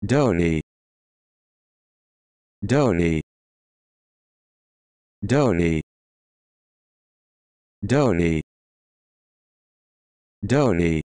Dory Dory Dory Dory Dory